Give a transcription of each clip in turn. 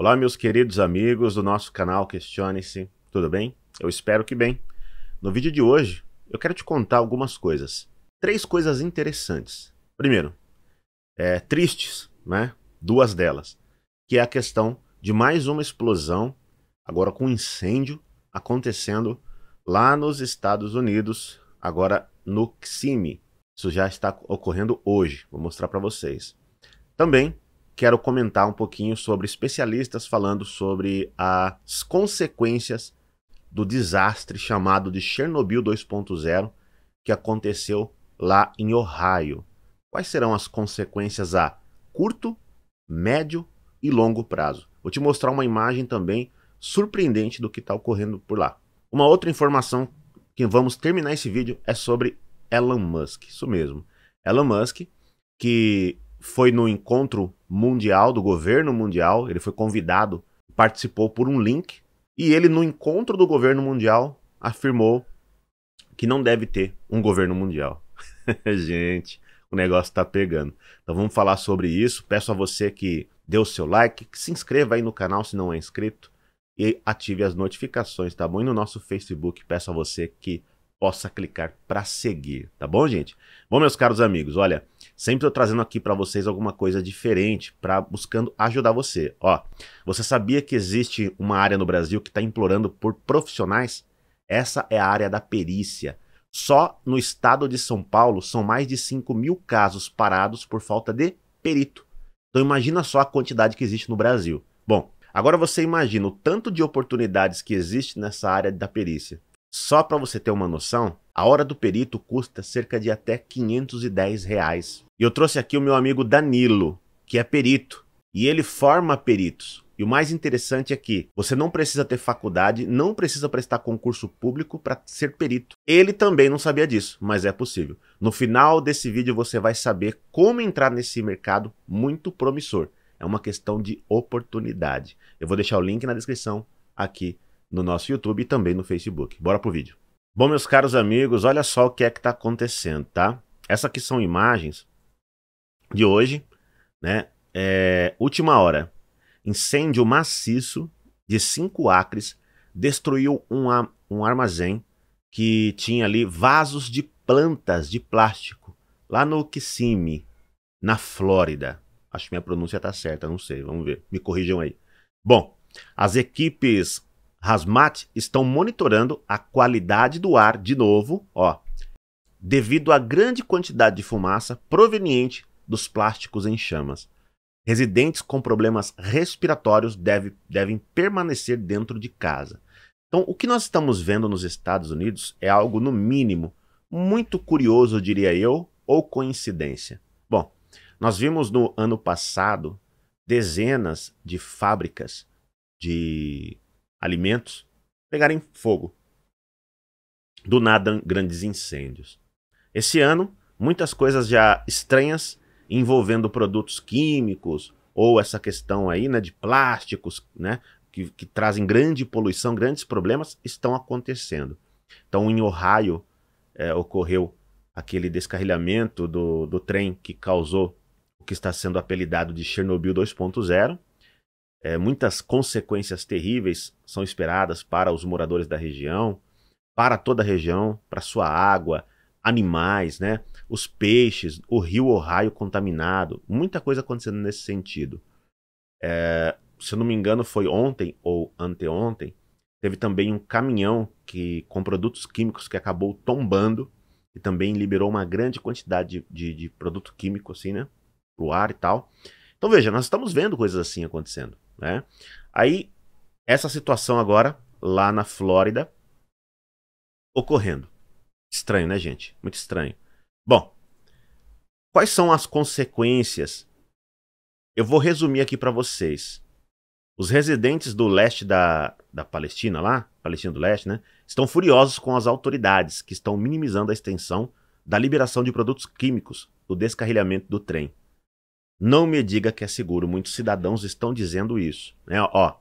Olá, meus queridos amigos do nosso canal Questione-se, tudo bem? Eu espero que bem. No vídeo de hoje, eu quero te contar algumas coisas. Três coisas interessantes. Primeiro, é, tristes, né? Duas delas, que é a questão de mais uma explosão, agora com incêndio, acontecendo lá nos Estados Unidos, agora no Xime. Isso já está ocorrendo hoje, vou mostrar para vocês. Também quero comentar um pouquinho sobre especialistas falando sobre as consequências do desastre chamado de Chernobyl 2.0 que aconteceu lá em Ohio. Quais serão as consequências a curto, médio e longo prazo? Vou te mostrar uma imagem também surpreendente do que está ocorrendo por lá. Uma outra informação que vamos terminar esse vídeo é sobre Elon Musk. Isso mesmo. Elon Musk, que foi no encontro mundial, do governo mundial, ele foi convidado, participou por um link, e ele, no encontro do governo mundial, afirmou que não deve ter um governo mundial. Gente, o negócio tá pegando. Então vamos falar sobre isso. Peço a você que dê o seu like, que se inscreva aí no canal se não é inscrito e ative as notificações, tá bom? E no nosso Facebook, peço a você que possa clicar para seguir, tá bom, gente? Bom, meus caros amigos, olha, Sempre tô trazendo aqui para vocês alguma coisa diferente para buscando ajudar você. Ó, você sabia que existe uma área no Brasil que está implorando por profissionais? Essa é a área da perícia. Só no estado de São Paulo são mais de 5 mil casos parados por falta de perito. Então imagina só a quantidade que existe no Brasil. Bom, agora você imagina o tanto de oportunidades que existe nessa área da perícia. Só para você ter uma noção, a hora do perito custa cerca de até 510 reais e eu trouxe aqui o meu amigo Danilo, que é perito, e ele forma peritos. E o mais interessante é que você não precisa ter faculdade, não precisa prestar concurso público para ser perito. Ele também não sabia disso, mas é possível. No final desse vídeo você vai saber como entrar nesse mercado muito promissor. É uma questão de oportunidade. Eu vou deixar o link na descrição aqui no nosso YouTube e também no Facebook. Bora pro vídeo. Bom, meus caros amigos, olha só o que é que está acontecendo, tá? Essas aqui são imagens de hoje, né? É, última hora. Incêndio maciço de cinco acres destruiu um, um armazém que tinha ali vasos de plantas de plástico lá no Kissimmee, na Flórida. Acho que minha pronúncia tá certa, não sei, vamos ver. Me corrijam aí. Bom, as equipes Hazmat estão monitorando a qualidade do ar de novo, ó, devido à grande quantidade de fumaça proveniente dos plásticos em chamas. Residentes com problemas respiratórios deve, devem permanecer dentro de casa. Então, o que nós estamos vendo nos Estados Unidos é algo, no mínimo, muito curioso, diria eu, ou coincidência. Bom, nós vimos no ano passado dezenas de fábricas de alimentos pegarem fogo. Do nada, grandes incêndios. Esse ano, muitas coisas já estranhas envolvendo produtos químicos ou essa questão aí né, de plásticos, né, que, que trazem grande poluição, grandes problemas, estão acontecendo. Então, em Ohio, é, ocorreu aquele descarrilhamento do, do trem que causou o que está sendo apelidado de Chernobyl 2.0. É, muitas consequências terríveis são esperadas para os moradores da região, para toda a região, para sua água, animais, né? os peixes, o rio Ohio contaminado, muita coisa acontecendo nesse sentido. É, se eu não me engano, foi ontem ou anteontem, teve também um caminhão que com produtos químicos que acabou tombando e também liberou uma grande quantidade de, de, de produto químico, assim, né? Pro ar e tal. Então veja, nós estamos vendo coisas assim acontecendo, né? Aí, essa situação agora, lá na Flórida, ocorrendo. Estranho, né, gente? Muito estranho. Bom, quais são as consequências? Eu vou resumir aqui para vocês. Os residentes do leste da, da Palestina, lá, Palestina do Leste, né, estão furiosos com as autoridades que estão minimizando a extensão da liberação de produtos químicos do descarrilhamento do trem. Não me diga que é seguro, muitos cidadãos estão dizendo isso. Né? Ó,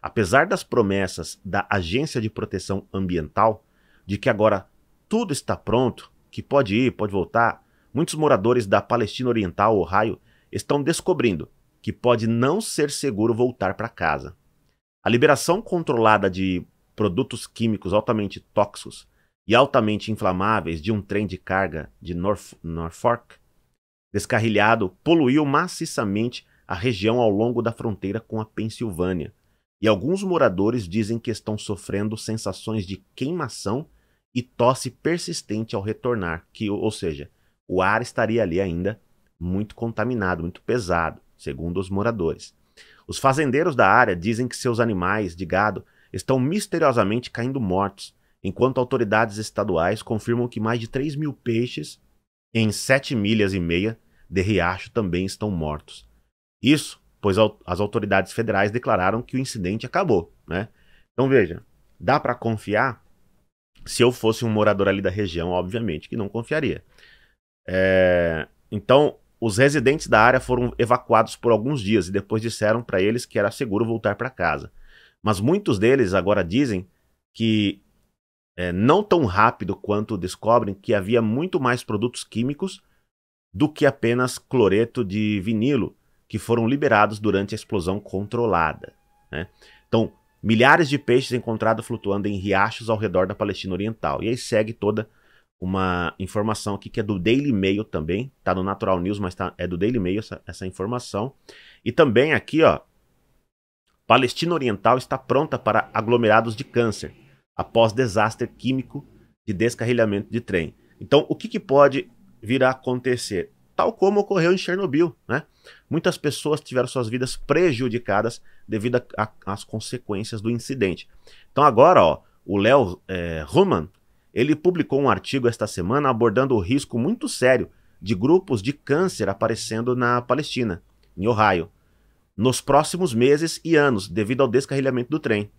apesar das promessas da Agência de Proteção Ambiental de que agora tudo está pronto, que pode ir, pode voltar, muitos moradores da Palestina Oriental, Ohio, estão descobrindo que pode não ser seguro voltar para casa. A liberação controlada de produtos químicos altamente tóxicos e altamente inflamáveis de um trem de carga de Norf Norfolk descarrilhado poluiu maciçamente a região ao longo da fronteira com a Pensilvânia, e alguns moradores dizem que estão sofrendo sensações de queimação e tosse persistente ao retornar, que, ou seja, o ar estaria ali ainda muito contaminado, muito pesado, segundo os moradores. Os fazendeiros da área dizem que seus animais de gado estão misteriosamente caindo mortos, enquanto autoridades estaduais confirmam que mais de 3 mil peixes em 7 milhas e meia de riacho também estão mortos. Isso, pois as autoridades federais declararam que o incidente acabou. Né? Então veja, dá para confiar? se eu fosse um morador ali da região, obviamente que não confiaria. É... Então, os residentes da área foram evacuados por alguns dias e depois disseram para eles que era seguro voltar para casa. Mas muitos deles agora dizem que é, não tão rápido quanto descobrem que havia muito mais produtos químicos do que apenas cloreto de vinilo que foram liberados durante a explosão controlada. Né? Então, milhares de peixes encontrados flutuando em riachos ao redor da Palestina Oriental. E aí segue toda uma informação aqui que é do Daily Mail também, tá no Natural News, mas tá, é do Daily Mail essa, essa informação. E também aqui, ó, Palestina Oriental está pronta para aglomerados de câncer após desastre químico de descarrilhamento de trem. Então, o que, que pode vir a acontecer? Tal como ocorreu em Chernobyl, né? Muitas pessoas tiveram suas vidas prejudicadas devido às consequências do incidente. Então agora, ó, o Léo é, Roman, ele publicou um artigo esta semana abordando o risco muito sério de grupos de câncer aparecendo na Palestina, em Ohio, nos próximos meses e anos, devido ao descarrilhamento do trem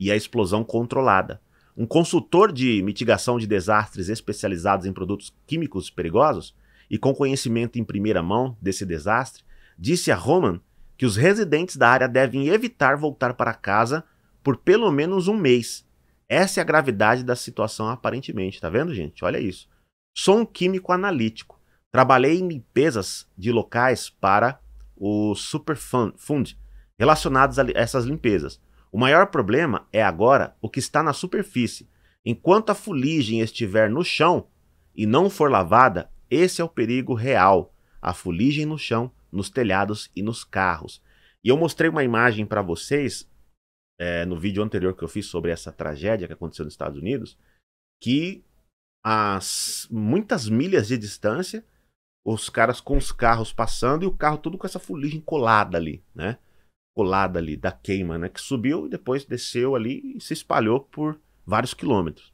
e à explosão controlada. Um consultor de mitigação de desastres especializados em produtos químicos perigosos e com conhecimento em primeira mão desse desastre, disse a Roman que os residentes da área devem evitar voltar para casa por pelo menos um mês. Essa é a gravidade da situação aparentemente, tá vendo, gente? Olha isso. Sou um químico analítico. Trabalhei em limpezas de locais para o Superfund relacionados a essas limpezas. O maior problema é agora o que está na superfície. Enquanto a fuligem estiver no chão e não for lavada, esse é o perigo real. A fuligem no chão nos telhados e nos carros. E eu mostrei uma imagem para vocês é, no vídeo anterior que eu fiz sobre essa tragédia que aconteceu nos Estados Unidos, que as muitas milhas de distância, os caras com os carros passando e o carro todo com essa fuligem colada ali, né? Colada ali da queima, né? Que subiu e depois desceu ali e se espalhou por vários quilômetros.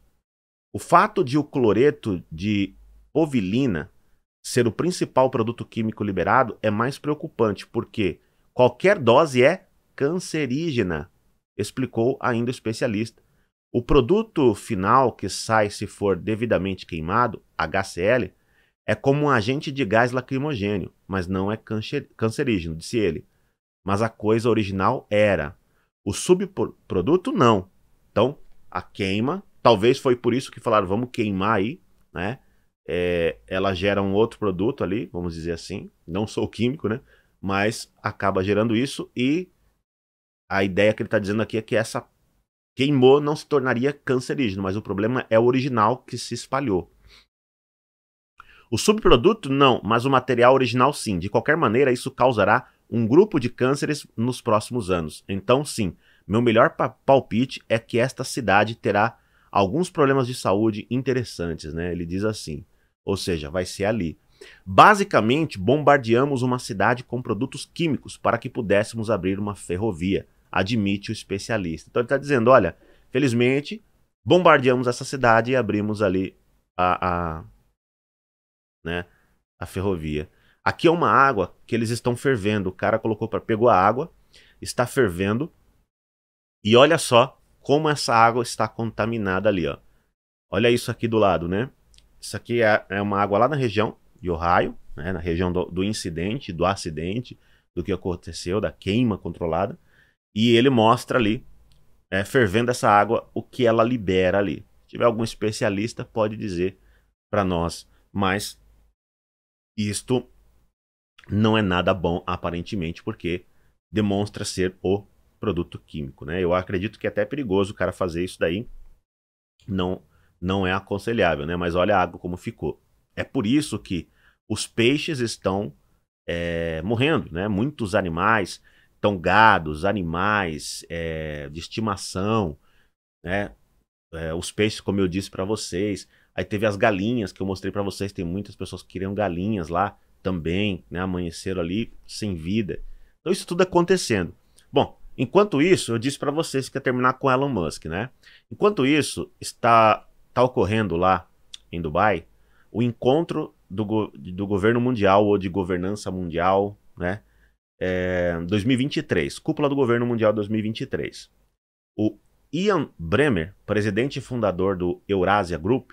O fato de o cloreto de povilina ser o principal produto químico liberado é mais preocupante, porque qualquer dose é cancerígena, explicou ainda o especialista. O produto final que sai se for devidamente queimado, HCl, é como um agente de gás lacrimogênio, mas não é cancerígeno, disse ele. Mas a coisa original era. O subproduto, não. Então, a queima, talvez foi por isso que falaram, vamos queimar aí, né? é, ela gera um outro produto ali, vamos dizer assim. Não sou químico, né? Mas acaba gerando isso e a ideia que ele está dizendo aqui é que essa queimou não se tornaria cancerígeno, mas o problema é o original que se espalhou. O subproduto, não, mas o material original, sim. De qualquer maneira, isso causará um grupo de cânceres nos próximos anos. Então, sim, meu melhor palpite é que esta cidade terá alguns problemas de saúde interessantes, né? Ele diz assim: ou seja, vai ser ali. Basicamente, bombardeamos uma cidade com produtos químicos para que pudéssemos abrir uma ferrovia, admite o especialista. Então ele está dizendo: olha, felizmente, bombardeamos essa cidade e abrimos ali a, a, né, a ferrovia. Aqui é uma água que eles estão fervendo. O cara colocou para pegou a água, está fervendo e olha só como essa água está contaminada ali, ó. Olha isso aqui do lado, né? Isso aqui é, é uma água lá na região de Ohio, né, na região do, do incidente, do acidente, do que aconteceu, da queima controlada. E ele mostra ali, é, fervendo essa água, o que ela libera ali. Se tiver algum especialista, pode dizer para nós, mas isto não é nada bom, aparentemente, porque demonstra ser o produto químico, né? Eu acredito que é até perigoso o cara fazer isso daí. Não não é aconselhável, né? Mas olha a água como ficou. É por isso que os peixes estão é, morrendo, né? Muitos animais, então gados, animais é, de estimação, né? É, os peixes, como eu disse para vocês. Aí teve as galinhas que eu mostrei para vocês. Tem muitas pessoas que queriam galinhas lá também, né? Amanheceram ali sem vida. Então isso tudo acontecendo. Bom, enquanto isso, eu disse para vocês que ia terminar com Elon Musk, né? Enquanto isso, está está ocorrendo lá em Dubai o encontro do, go do governo mundial ou de governança mundial, né? É, 2023, cúpula do governo mundial 2023. O Ian Bremer, presidente e fundador do Eurasia Group,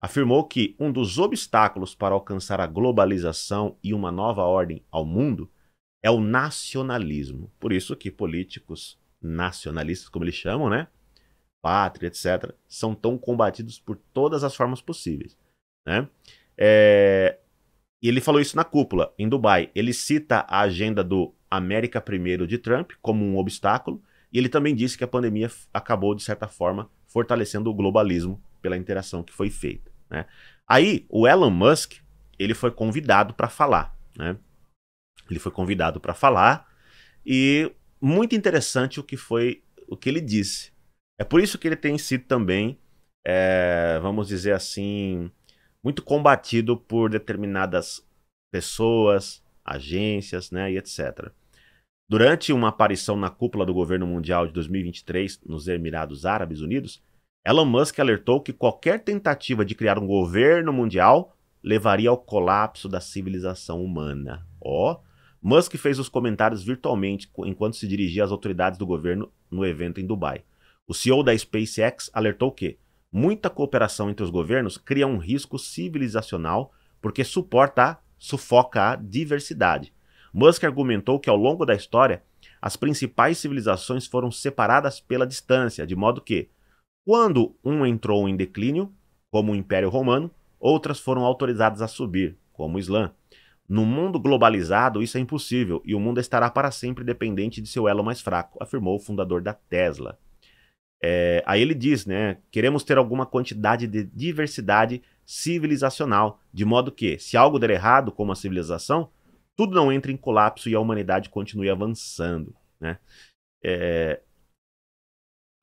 afirmou que um dos obstáculos para alcançar a globalização e uma nova ordem ao mundo é o nacionalismo. Por isso que políticos nacionalistas, como eles chamam, né? pátria, etc., são tão combatidos por todas as formas possíveis. Né? É... E ele falou isso na cúpula, em Dubai. Ele cita a agenda do América Primeiro de Trump como um obstáculo, e ele também disse que a pandemia acabou, de certa forma, fortalecendo o globalismo pela interação que foi feita. Né? Aí, o Elon Musk, ele foi convidado para falar. Né? Ele foi convidado para falar, e muito interessante o que foi o que ele disse. É por isso que ele tem sido também, é, vamos dizer assim, muito combatido por determinadas pessoas, agências, né, e etc. Durante uma aparição na cúpula do governo mundial de 2023 nos Emirados Árabes Unidos, Elon Musk alertou que qualquer tentativa de criar um governo mundial levaria ao colapso da civilização humana. Ó, oh, Musk fez os comentários virtualmente enquanto se dirigia às autoridades do governo no evento em Dubai. O CEO da SpaceX alertou que muita cooperação entre os governos cria um risco civilizacional porque suporta a, sufoca a diversidade. Musk argumentou que ao longo da história, as principais civilizações foram separadas pela distância, de modo que, quando um entrou em declínio, como o Império Romano, outras foram autorizadas a subir, como o Islã. No mundo globalizado, isso é impossível e o mundo estará para sempre dependente de seu elo mais fraco, afirmou o fundador da Tesla. É, aí ele diz, né? Queremos ter alguma quantidade de diversidade civilizacional, de modo que, se algo der errado, como a civilização, tudo não entre em colapso e a humanidade continue avançando, né? É,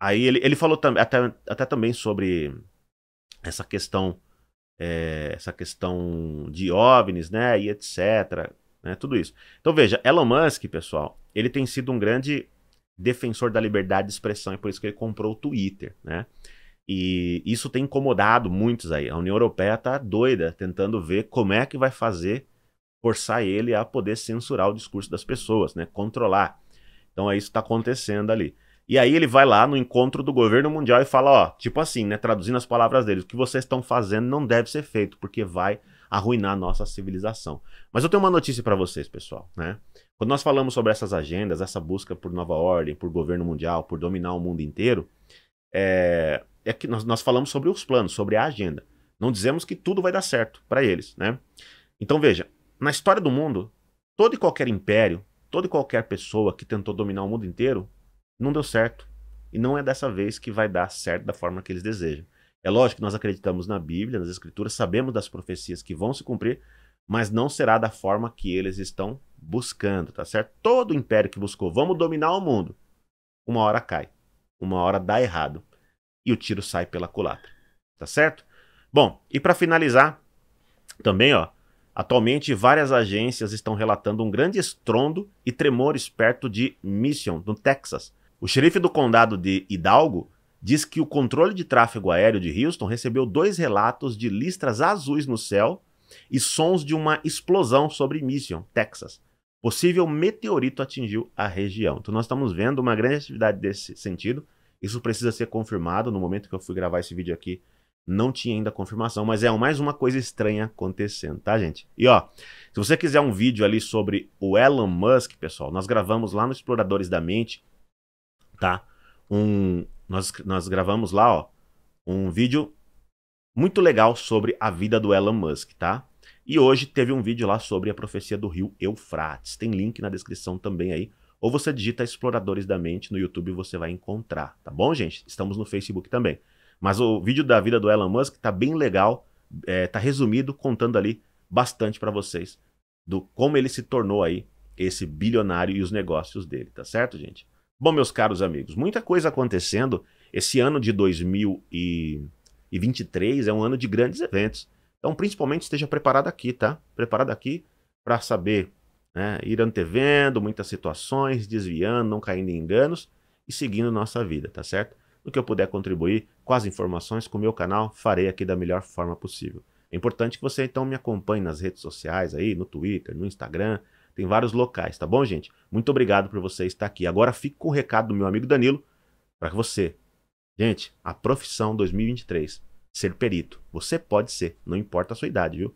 aí ele, ele falou tam, até, até também sobre essa questão é, essa questão de OVNIs, né, e etc, né, tudo isso. Então veja, Elon Musk, pessoal, ele tem sido um grande defensor da liberdade de expressão e por isso que ele comprou o Twitter, né? E isso tem incomodado muitos aí. A União Europeia está doida tentando ver como é que vai fazer forçar ele a poder censurar o discurso das pessoas, né? Controlar. Então é isso que está acontecendo ali. E aí ele vai lá no encontro do governo mundial e fala, ó, tipo assim, né, traduzindo as palavras dele, o que vocês estão fazendo não deve ser feito porque vai arruinar a nossa civilização. Mas eu tenho uma notícia para vocês, pessoal, né? Quando nós falamos sobre essas agendas, essa busca por nova ordem, por governo mundial, por dominar o mundo inteiro, é, é que nós, nós falamos sobre os planos, sobre a agenda. Não dizemos que tudo vai dar certo para eles, né? Então veja, na história do mundo, todo e qualquer império, toda e qualquer pessoa que tentou dominar o mundo inteiro, não deu certo. E não é dessa vez que vai dar certo da forma que eles desejam. É lógico que nós acreditamos na Bíblia, nas Escrituras, sabemos das profecias que vão se cumprir, mas não será da forma que eles estão buscando, tá certo? Todo império que buscou, vamos dominar o mundo, uma hora cai, uma hora dá errado e o tiro sai pela culatra, tá certo? Bom, e para finalizar, também, ó, atualmente várias agências estão relatando um grande estrondo e tremores perto de Mission, no Texas. O xerife do condado de Hidalgo diz que o controle de tráfego aéreo de Houston recebeu dois relatos de listras azuis no céu e sons de uma explosão sobre Mission, Texas. Possível meteorito atingiu a região. Então nós estamos vendo uma grande atividade desse sentido. Isso precisa ser confirmado. No momento que eu fui gravar esse vídeo aqui, não tinha ainda confirmação, mas é mais uma coisa estranha acontecendo, tá, gente? E ó, se você quiser um vídeo ali sobre o Elon Musk, pessoal, nós gravamos lá no Exploradores da Mente, tá? Um, nós, nós gravamos lá, ó, um vídeo muito legal sobre a vida do Elon Musk, tá? E hoje teve um vídeo lá sobre a profecia do rio Eufrates. Tem link na descrição também aí. Ou você digita Exploradores da Mente no YouTube e você vai encontrar, tá bom, gente? Estamos no Facebook também. Mas o vídeo da vida do Elon Musk tá bem legal, é, tá resumido, contando ali bastante para vocês do como ele se tornou aí esse bilionário e os negócios dele, tá certo, gente? Bom, meus caros amigos, muita coisa acontecendo. Esse ano de 2000 e e 23 é um ano de grandes eventos. Então, principalmente, esteja preparado aqui, tá? Preparado aqui para saber né, ir antevendo muitas situações, desviando, não caindo em enganos e seguindo nossa vida, tá certo? No que eu puder contribuir com as informações, com o meu canal, farei aqui da melhor forma possível. É importante que você então me acompanhe nas redes sociais aí, no Twitter, no Instagram, tem vários locais, tá bom, gente? Muito obrigado por você estar aqui. Agora fica com o recado do meu amigo Danilo para que você Gente, a profissão 2023, ser perito. Você pode ser, não importa a sua idade, viu?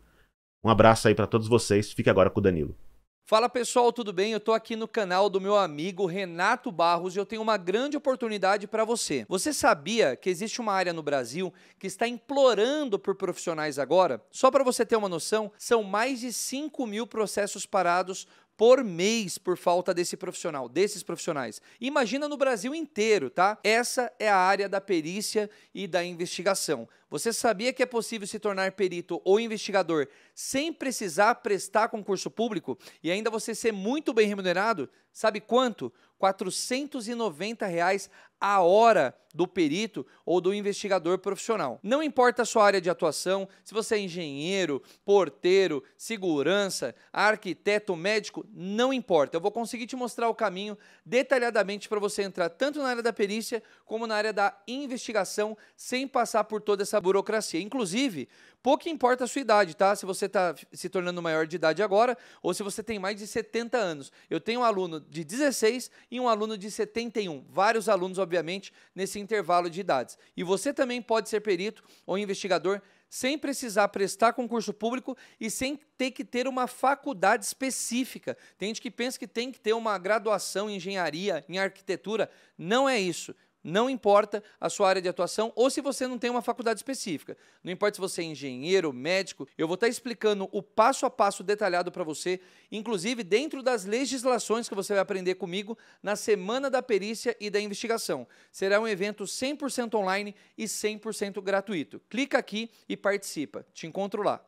Um abraço aí para todos vocês. Fique agora com o Danilo. Fala pessoal, tudo bem? Eu tô aqui no canal do meu amigo Renato Barros e eu tenho uma grande oportunidade para você. Você sabia que existe uma área no Brasil que está implorando por profissionais agora? Só para você ter uma noção, são mais de 5 mil processos parados por mês por falta desse profissional, desses profissionais. Imagina no Brasil inteiro, tá? Essa é a área da perícia e da investigação. Você sabia que é possível se tornar perito ou investigador sem precisar prestar concurso público e ainda você ser muito bem remunerado? Sabe quanto? 490 reais a hora do perito ou do investigador profissional. Não importa a sua área de atuação, se você é engenheiro, porteiro, segurança, arquiteto, médico, não importa. Eu vou conseguir te mostrar o caminho detalhadamente para você entrar tanto na área da perícia como na área da investigação sem passar por toda essa burocracia. Inclusive, Pouco importa a sua idade, tá? Se você está se tornando maior de idade agora ou se você tem mais de 70 anos. Eu tenho um aluno de 16 e um aluno de 71. Vários alunos, obviamente, nesse intervalo de idades. E você também pode ser perito ou investigador sem precisar prestar concurso público e sem ter que ter uma faculdade específica. Tem gente que pensa que tem que ter uma graduação em engenharia, em arquitetura. Não é isso. Não importa a sua área de atuação ou se você não tem uma faculdade específica. Não importa se você é engenheiro, médico, eu vou estar explicando o passo a passo detalhado para você, inclusive dentro das legislações que você vai aprender comigo na Semana da Perícia e da Investigação. Será um evento 100% online e 100% gratuito. Clica aqui e participa. Te encontro lá.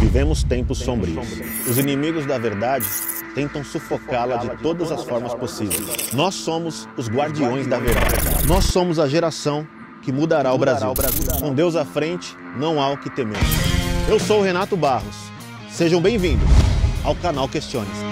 Vivemos tempos sombrios. Os inimigos da verdade tentam sufocá-la de todas as formas possíveis. Nós somos os guardiões da verdade. Nós somos a geração que mudará, mudará o, Brasil. o Brasil. Com Deus à frente, não há o que temer. Eu sou o Renato Barros. Sejam bem-vindos ao canal Questiones.